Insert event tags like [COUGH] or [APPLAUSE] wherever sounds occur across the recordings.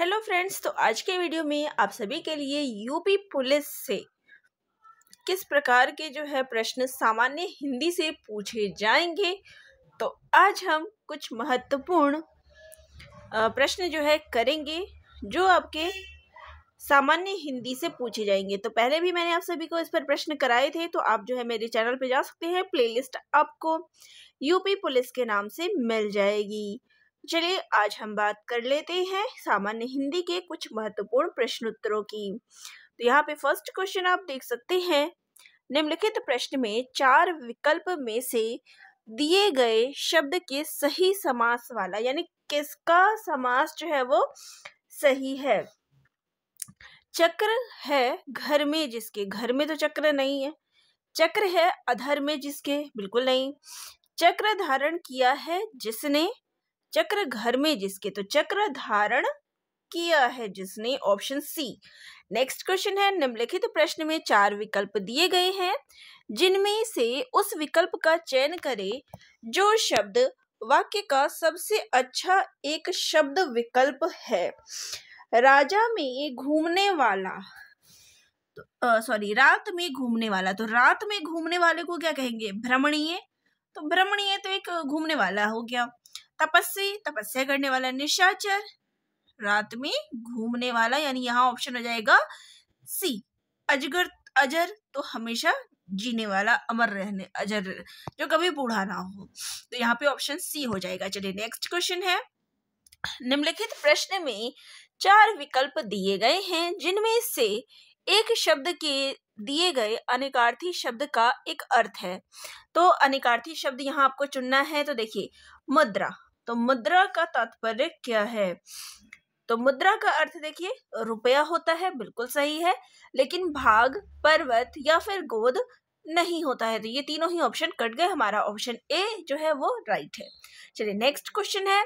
hello friends तो आज के वीडियो में आप सभी के लिए यूपी पुलिस से किस प्रकार के जो है प्रश्न सामान्य हिंदी से पूछे जाएंगे तो आज हम कुछ महत्वपूर्ण प्रश्न जो है करेंगे जो आपके सामान्य हिंदी से पूछे जाएंगे तो पहले भी मैंने आप सभी को इस पर प्रश्न कराए थे तो आप जो है मेरे चैनल पर जा सकते हैं प्लेलिस्ट आपको यूपी पुलिस के नाम से मिल जाएगी चलिए आज हम बात कर लेते हैं सामान्य हिंदी के कुछ महत्वपूर्ण प्रश्नोत्तरों की तो यहाँ पे फर्स्ट क्वेश्चन आप देख सकते हैं निम्नलिखित प्रश्न में चार विकल्प में से दिए गए शब्द के सही समास वाला यानी किसका समास जो है वो सही है चक्र है घर में जिसके घर में तो चक्र नहीं है चक्र है अधर में जिसके बिल्कुल नहीं चक्र धारण किया है जिसने चक्र घर में जिसके तो चक्र धारण किया है जिसने ऑप्शन सी नेक्स्ट क्वेश्चन है निम्नलिखित प्रश्न में चार विकल्प दिए गए हैं जिनमें से उस विकल्प का चयन करें जो शब्द वाक्य का सबसे अच्छा एक शब्द विकल्प है राजा में घूमने वाला सॉरी तो, रात में घूमने वाला तो रात में घूमने वाले को क्या कहेंगे भ्रमणीय तो भ्रमणीय तो एक घूमने वाला हो गया तपस्वी तपस्या करने वाला निशाचर रात में घूमने वाला यानी यहाँ ऑप्शन हो जाएगा सी अजगर अजर तो हमेशा जीने वाला अमर रहने अजर जो कभी बूढ़ा ना हो तो यहाँ पे ऑप्शन सी हो जाएगा चलिए नेक्स्ट क्वेश्चन है निम्नलिखित प्रश्न में चार विकल्प दिए गए हैं जिनमें से एक शब्द के दिए गए अनिकार्थी शब्द का एक अर्थ है तो अनिकार्थी शब्द यहाँ आपको चुनना है तो देखिए मुद्रा तो मुद्रा का तात्पर्य क्या है तो मुद्रा का अर्थ देखिए रुपया होता है बिल्कुल सही है लेकिन भाग पर्वत या फिर गोद नहीं होता है तो ये तीनों ही ऑप्शन कट गए हमारा ऑप्शन ए जो है वो राइट है चलिए नेक्स्ट क्वेश्चन है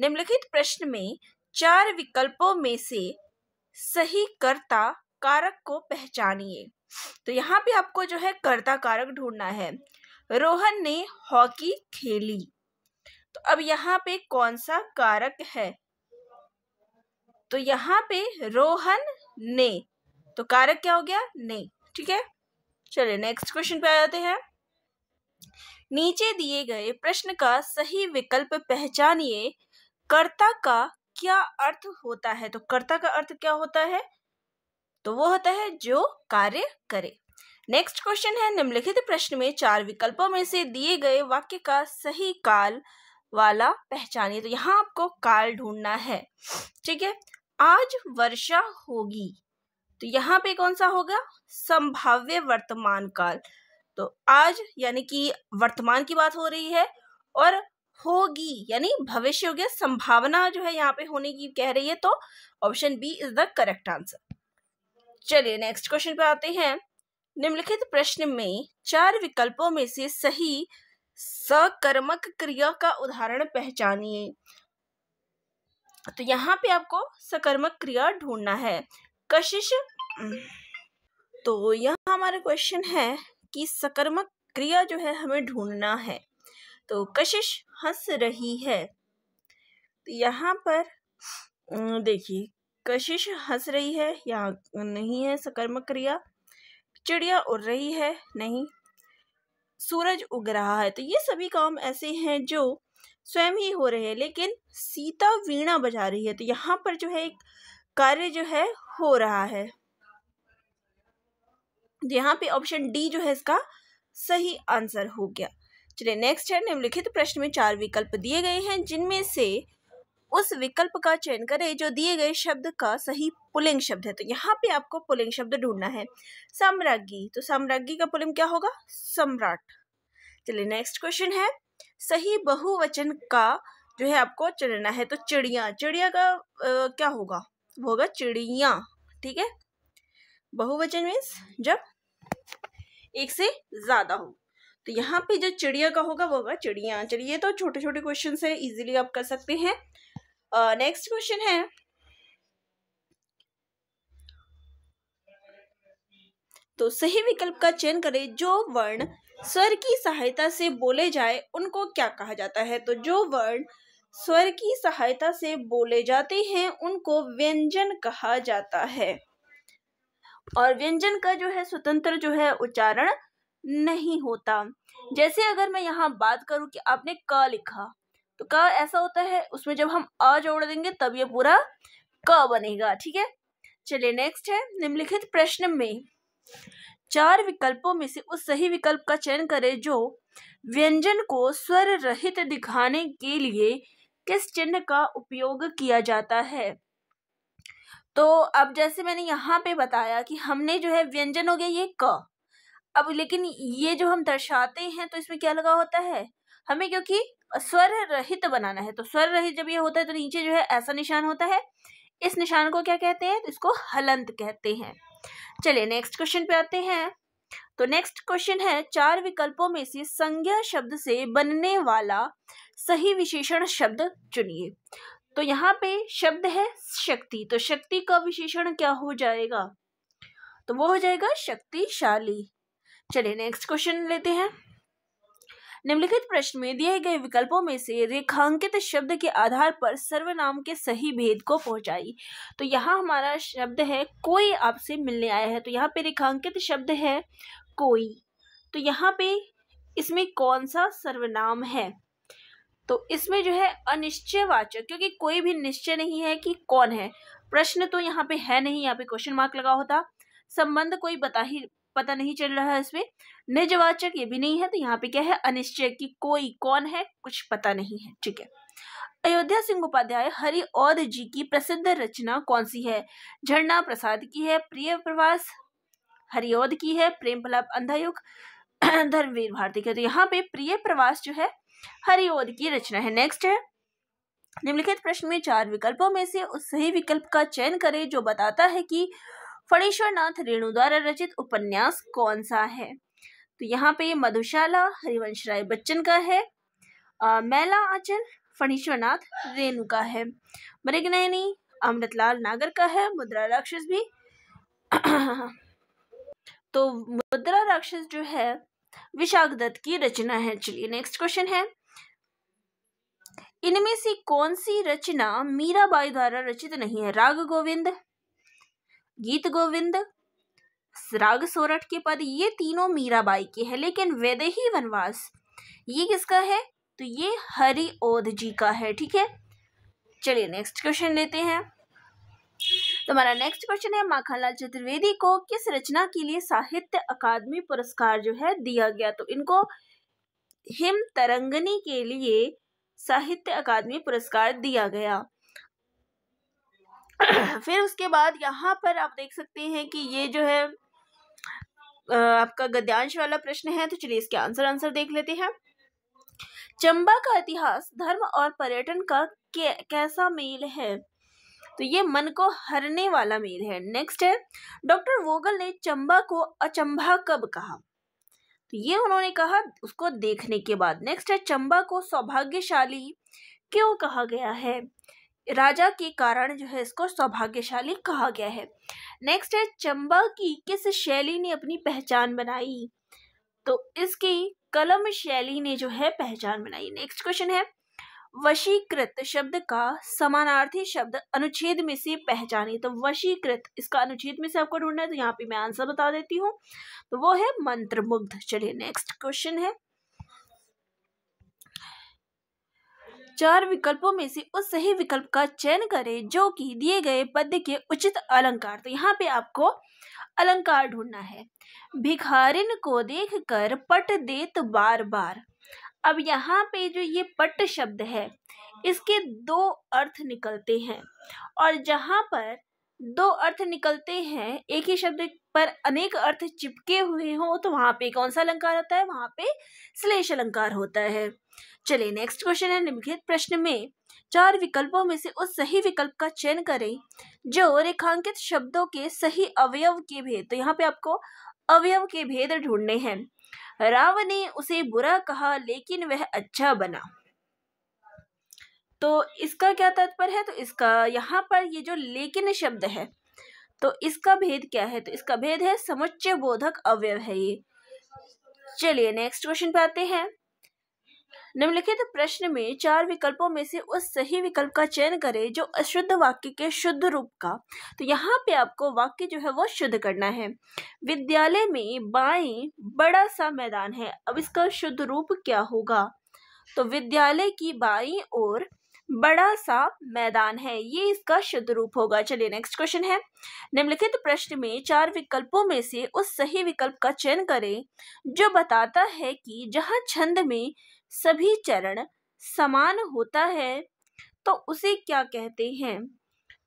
निम्नलिखित प्रश्न में चार विकल्पों में से सही कर्ता कारक को पहचानिए तो यहाँ पे आपको जो है कर्ता कारक ढूंढना है रोहन ने हॉकी खेली तो अब यहाँ पे कौन सा कारक है तो यहाँ पे रोहन ने तो कारक क्या हो गया ने ठीक है चलिए नेक्स्ट क्वेश्चन पे आ जाते हैं नीचे दिए गए प्रश्न का सही विकल्प पहचानिए कर्ता का क्या अर्थ होता है तो कर्ता का अर्थ क्या होता है तो वो होता है जो कार्य करे नेक्स्ट क्वेश्चन है निम्नलिखित प्रश्न में चार विकल्पों में से दिए गए वाक्य का सही काल वाला पहचानिए तो यहाँ आपको काल ढूंढना है ठीक है आज वर्षा होगी तो यहाँ पे कौन सा होगा संभाव्य वर्तमान काल तो आज यानी कि वर्तमान की बात हो रही है और होगी यानी भविष्य हो गया संभावना जो है यहाँ पे होने की कह रही है तो option B is the correct answer चलिए नेक्स्ट क्वेश्चन पे आते हैं निम्नलिखित प्रश्न में चार विकल्पों में से सही सकर्मक क्रिया का उदाहरण पहचानिए तो यहाँ पे आपको सकर्मक क्रिया ढूंढना है कशिश तो यह हमारा क्वेश्चन है कि सकर्मक क्रिया जो है हमें ढूंढना है तो कशिश हंस रही है तो यहाँ पर देखिए कशिश हंस रही है यहाँ नहीं है सकर्मक क्रिया चिड़िया उड़ रही है नहीं सूरज उग रहा है तो ये सभी काम ऐसे हैं जो स्वयं ही हो रहे हैं लेकिन सीता वीणा बजा रही है तो यहाँ पर जो है एक कार्य जो है हो रहा है तो यहाँ पे ऑप्शन डी जो है इसका सही आंसर हो गया चलिए नेक्स्ट है निम्नलिखित प्रश्न में चार विकल्प दिए गए हैं जिनमें से उस विकल्प का चयन करें जो दिए गए शब्द का सही पुलिंग शब्द है तो यहाँ पे आपको पुलिंग शब्द ढूंढना है साम्राज्ञी तो साम्राज्ञी का पुलिंग क्या होगा सम्राट चलिए नेक्स्ट क्वेश्चन है सही बहुवचन का जो है आपको चुनना है तो चिड़िया चिड़िया का आ, क्या होगा वो होगा चिड़िया ठीक है बहुवचन मीन्स जब एक से ज़्यादा हो तो यहाँ पे जो चिड़िया का होगा वो होगा चिड़िया चलिए तो छोटे छोटे क्वेश्चन है इजीली आप कर सकते हैं नेक्स्ट क्वेश्चन है तो सही विकल्प का चयन करें जो वर्ण स्वर की सहायता से बोले जाए उनको क्या कहा जाता है तो जो वर्ड स्वर की सहायता से बोले जाते हैं उनको व्यंजन कहा जाता है और व्यंजन का जो है स्वतंत्र जो है उच्चारण नहीं होता जैसे अगर मैं यहाँ बात करूँ कि आपने क लिखा तो क ऐसा होता है उसमें जब हम अ जोड़ देंगे तब ये पूरा क बनेगा ठीक है चलिए नेक्स्ट है निम्नलिखित प्रश्न में चार विकल्पों में से उस सही विकल्प का चयन करें जो व्यंजन को स्वर रहित दिखाने के लिए किस चिन्ह का उपयोग किया जाता है तो अब जैसे मैंने यहाँ पे बताया कि हमने जो है व्यंजन हो गया ये क अब लेकिन ये जो हम दर्शाते हैं तो इसमें क्या लगा होता है हमें क्योंकि स्वर रहित बनाना है तो स्वर रहित जब ये होता है तो नीचे जो है ऐसा निशान होता है इस निशान को क्या कहते हैं तो इसको हलंत कहते हैं चलिए नेक्स्ट क्वेश्चन पे आते हैं तो नेक्स्ट क्वेश्चन है चार विकल्पों में से संज्ञा शब्द से बनने वाला सही विशेषण शब्द चुनिए तो यहाँ पे शब्द है शक्ति तो शक्ति का विशेषण क्या हो जाएगा तो वो हो जाएगा शक्तिशाली चलिए नेक्स्ट क्वेश्चन लेते हैं निम्नलिखित प्रश्न में दिए गए विकल्पों में से रेखांकित शब्द के आधार पर सर्वनाम के सही भेद को पहुंचाई तो यहाँ हमारा शब्द है कोई आपसे मिलने आया है तो यहाँ पे रेखांकित शब्द है कोई तो यहाँ पे इसमें कौन सा सर्वनाम है तो इसमें जो है अनिश्चयवाचक क्योंकि कोई भी निश्चय नहीं है कि कौन है प्रश्न तो यहाँ पे है नहीं यहाँ पे क्वेश्चन मार्क लगा होता संबंध कोई बता ही पता नहीं चल रहा है इसमें निजवाचक ये भी नहीं है तो यहाँ पे क्या है अनिश्चय की कोई कौन है कुछ पता नहीं है ठीक है अयोध्या सिंह उपाध्याय हरि और जी की प्रसिद्ध रचना कौन सी है झरना प्रसाद की है प्रिय प्रवास हरिओद की है प्रेम प्रलाप अंधायुग [CLEARS THROAT] धर्मवीर भारती की तो यहाँ पे प्रिय प्रवास जो है हरिओद की रचना है नेक्स्ट है निम्नलिखित प्रश्न में चार विकल्पों में से उस सही विकल्प का चयन करें जो बताता है कि फणीश्वरनाथ रेणु द्वारा रचित उपन्यास कौन सा है तो यहाँ पे ये मधुशाला हरिवंश राय बच्चन का है आ, मैला आंचल फणीश्वरनाथ रेणु का है मृगनयनी अमृतलाल नागर का है मुद्रा राक्षस भी तो मुद्रा राक्षस जो है विशाख दत्त की रचना है चलिए नेक्स्ट क्वेश्चन है इनमें से कौन सी रचना मीराबाई द्वारा रचित नहीं है राग गोविंद गीत गोविंद राग सोरठ के पद ये तीनों मीराबाई के हैं लेकिन वेदही वनवास ये किसका है तो ये हरि ओध जी का है ठीक है चलिए नेक्स्ट क्वेश्चन लेते हैं तो हमारा नेक्स्ट क्वेश्चन है माखनलाल चतुर्वेदी को किस रचना के लिए साहित्य अकादमी पुरस्कार जो है दिया गया तो इनको हिम तरंगनी के लिए साहित्य अकादमी पुरस्कार दिया गया फिर उसके बाद यहाँ पर आप देख सकते हैं कि ये जो है आपका गद्यांश वाला प्रश्न है तो चलिए इसके आंसर आंसर देख लेते हैं चंबा का इतिहास धर्म और पर्यटन का कैसा मेल है तो ये मन को हरने वाला मेल है नेक्स्ट है डॉक्टर वोगल ने चंबा को अचंबा कब कहा तो ये उन्होंने कहा उसको देखने के बाद नेक्स्ट है चंबा को सौभाग्यशाली क्यों कहा गया है राजा के कारण जो है इसको सौभाग्यशाली कहा गया है नेक्स्ट है चंबा की किस शैली ने अपनी पहचान बनाई तो इसकी कलम शैली ने जो है पहचान बनाई नेक्स्ट क्वेश्चन है वशीकृत शब्द का समानार्थी शब्द अनुच्छेद में से पहचानी तो वशीकृत इसका अनुच्छेद में से आपको ढूंढना है तो यहाँ पे मैं आंसर बता देती हूँ तो वो है मंत्रमुग्ध चलिए नेक्स्ट क्वेश्चन है चार विकल्पों में से उस सही विकल्प का चयन करें जो कि दिए गए पद्य के उचित अलंकार तो यहाँ पे आपको अलंकार ढूंढना है भिखारिन को देखकर पट देत बार बार अब यहाँ पे जो ये पट शब्द है इसके दो अर्थ निकलते हैं और जहाँ पर दो अर्थ निकलते हैं एक ही शब्द पर अनेक अर्थ चिपके हुए हों तो वहाँ पे कौन सा अलंकार होता है वहाँ पे श्लेष अलंकार होता है चलिए नेक्स्ट क्वेश्चन है निम्नलिखित प्रश्न में चार विकल्पों में से उस सही विकल्प का चयन करें जो रेखांकित शब्दों के सही अवयव के भेद तो यहाँ पे आपको अवयव के भेद ढूंढने हैं राव ने उसे बुरा कहा लेकिन वह अच्छा बना तो इसका क्या तात्पर्य है तो इसका यहाँ पर ये जो लेकिन शब्द है तो इसका भेद क्या है तो इसका भेद है समुच्चय बोधक अवयव है ये चलिए नेक्स्ट क्वेश्चन पे आते हैं निम्नलिखित प्रश्न में चार विकल्पों में से उस सही विकल्प का चयन करें जो अशुद्ध वाक्य के शुद्ध रूप का तो यहाँ पे आपको वाक्य जो है वो शुद्ध करना है विद्यालय में बाई बड़ा सा मैदान है अब इसका शुद्ध रूप क्या होगा तो विद्यालय की बाई और बड़ा सा मैदान है ये इसका शुद्ध रूप होगा चलिए नेक्स्ट क्वेश्चन है निम्नलिखित प्रश्न में चार विकल्पों में से उस सही विकल्प का चयन करें जो बताता है कि जहाँ छंद में सभी चरण समान होता है तो उसे क्या कहते हैं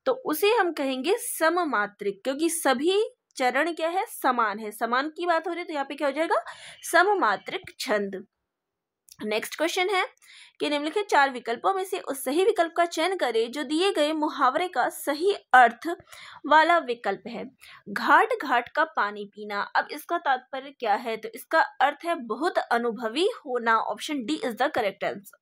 तो उसे हम कहेंगे सममात्रिक क्योंकि सभी चरण क्या है समान है समान की बात हो रही है तो यहाँ पे क्या हो जाएगा सममात्रिक छंद नेक्स्ट क्वेश्चन है कि निम्नलिखित चार विकल्पों में से उस सही विकल्प का चयन करें जो दिए गए मुहावरे का सही अर्थ वाला विकल्प है घाट घाट का पानी पीना अब इसका तात्पर्य क्या है तो इसका अर्थ है बहुत अनुभवी होना option D is the correct answer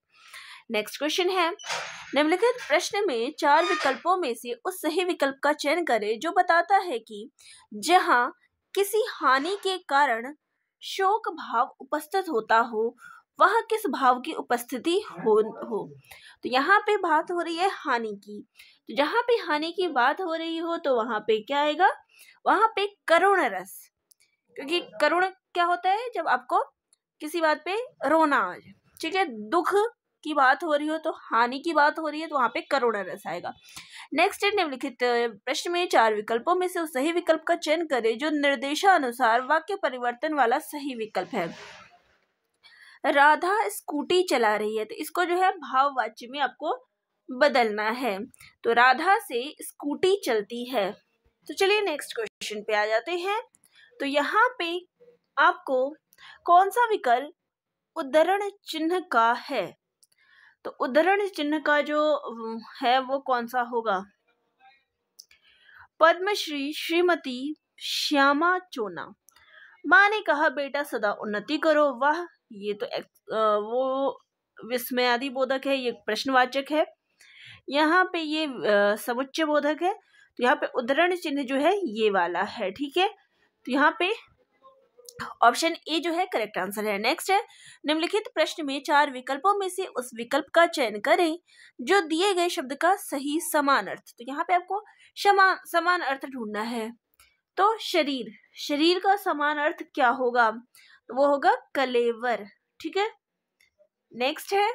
next question है निम्नलिखित प्रश्न में चार विकल्पों में से उस सही विकल्प का चयन करे जो बताता है कि जहाँ किसी हानि के कारण शोक भाव उपस्थित होता हो वह किस भाव की उपस्थिति हो हो तो यहाँ पे बात हो रही है हानि की तो जहाँ पे हानि की बात हो रही हो तो वहाँ पे क्या आएगा वहाँ पे करुण रस क्योंकि करुण क्या होता है जब आपको किसी बात पे रोना आ जाए ठीक है दुख की बात हो रही हो तो हानि की बात हो रही है तो वहाँ पे करुण रस आएगा नेक्स्ट निम्नलिखित प्रश्न में चार विकल्पों में से उस सही विकल्प का चयन करें जो निर्देशानुसार वाक्य परिवर्तन वाला सही विकल्प है राधा स्कूटी चला रही है तो इसको जो है भाववाच्य में आपको बदलना है तो राधा से स्कूटी चलती है तो चलिए नेक्स्ट क्वेश्चन पे आ जाते हैं तो यहाँ पे आपको कौन सा विकल्प उद्धरण चिन्ह का है तो उद्धरण चिन्ह का जो है वो कौन सा होगा पद्मश्री श्रीमती श्यामा चोना माँ ने कहा बेटा सदा उन्नति करो वह ये तो वो विस्मयादि बोधक है ये प्रश्नवाचक है यहाँ पे ये समुच्च बोधक है तो यहाँ पे उदाहरण चिन्ह जो है ये वाला है ठीक है तो यहाँ पे ऑप्शन ए जो है करेक्ट आंसर है नेक्स्ट है निम्नलिखित प्रश्न में चार विकल्पों में से उस विकल्प का चयन करें जो दिए गए शब्द का सही समान अर्थ तो यहाँ पे आपको समान समान अर्थ ढूंढना है तो शरीर शरीर का समान अर्थ क्या होगा तो वो होगा कलेवर ठीक है नेक्स्ट है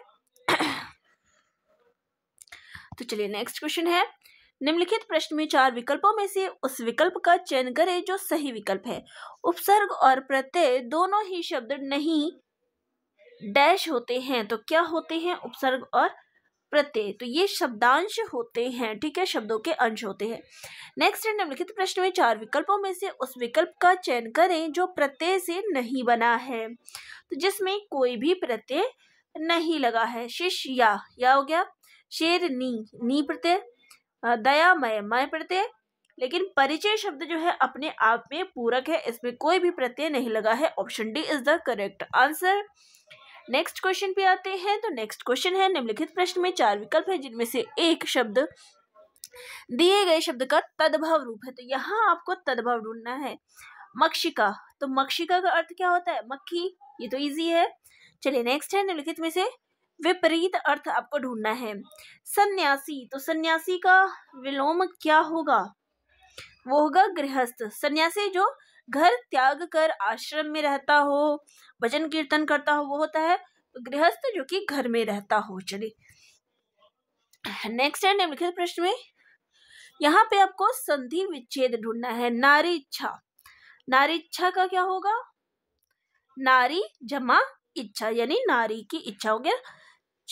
तो चलिए नेक्स्ट क्वेश्चन है निम्नलिखित प्रश्न में चार विकल्पों में से उस विकल्प का चयन करें जो सही विकल्प है उपसर्ग और प्रत्यय दोनों ही शब्द नहीं डैश होते हैं तो क्या होते हैं उपसर्ग और प्रत्यय तो ये शब्दांश होते हैं ठीक है शब्दों के अंश होते हैं नेक्स्ट है निम्नलिखित प्रश्न में चार विकल्पों में से उस विकल्प का चयन करें जो प्रत्यय से नहीं बना है तो जिसमें कोई भी प्रत्यय नहीं लगा है शिष या या हो गया शेर नी नी प्रत्यय दया मय मय प्रत्यय लेकिन परिचय शब्द जो है अपने आप में पूरक है इसमें कोई भी प्रत्यय नहीं लगा है option D is the correct answer next question पे आते हैं तो नेक्स्ट क्वेश्चन है निम्नलिखित प्रश्न में चार विकल्प है जिनमें से एक शब्द दिए गए शब्द का तद्भव रूप है तो यहाँ आपको तद्भव ढूंढना है मक्षिका तो मक्षिका का अर्थ क्या होता है मक्खी ये तो इजी है चलिए नेक्स्ट है निम्नलिखित में से विपरीत अर्थ आपको ढूंढना है सन्यासी तो सन्यासी का विलोम क्या होगा वो होगा गृहस्थ सन्यासी जो घर त्याग कर आश्रम में रहता हो भजन कीर्तन करता हो वो होता है गृहस्थ जो कि घर में रहता हो चलिए नेक्स्ट है निम्नलिखित प्रश्न में यहाँ पे आपको संधि विच्छेद ढूंढना है नारी इच्छा नारी इच्छा का क्या होगा नारी जमा इच्छा यानी नारी की इच्छा हो गया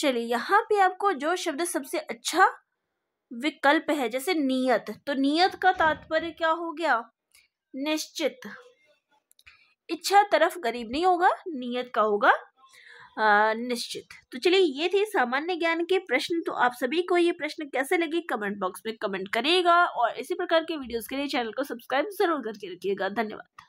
चलिए यहाँ पे आपको जो शब्द सबसे अच्छा विकल्प है जैसे नियत तो नियत का तात्पर्य क्या हो गया निश्चित इच्छा तरफ गरीब नहीं होगा नियत का होगा निश्चित तो चलिए ये थे सामान्य ज्ञान के प्रश्न तो आप सभी को ये प्रश्न कैसे लगे कमेंट बॉक्स में कमेंट करिएगा और इसी प्रकार के वीडियोस के लिए चैनल को सब्सक्राइब जरूर करके रखिएगा धन्यवाद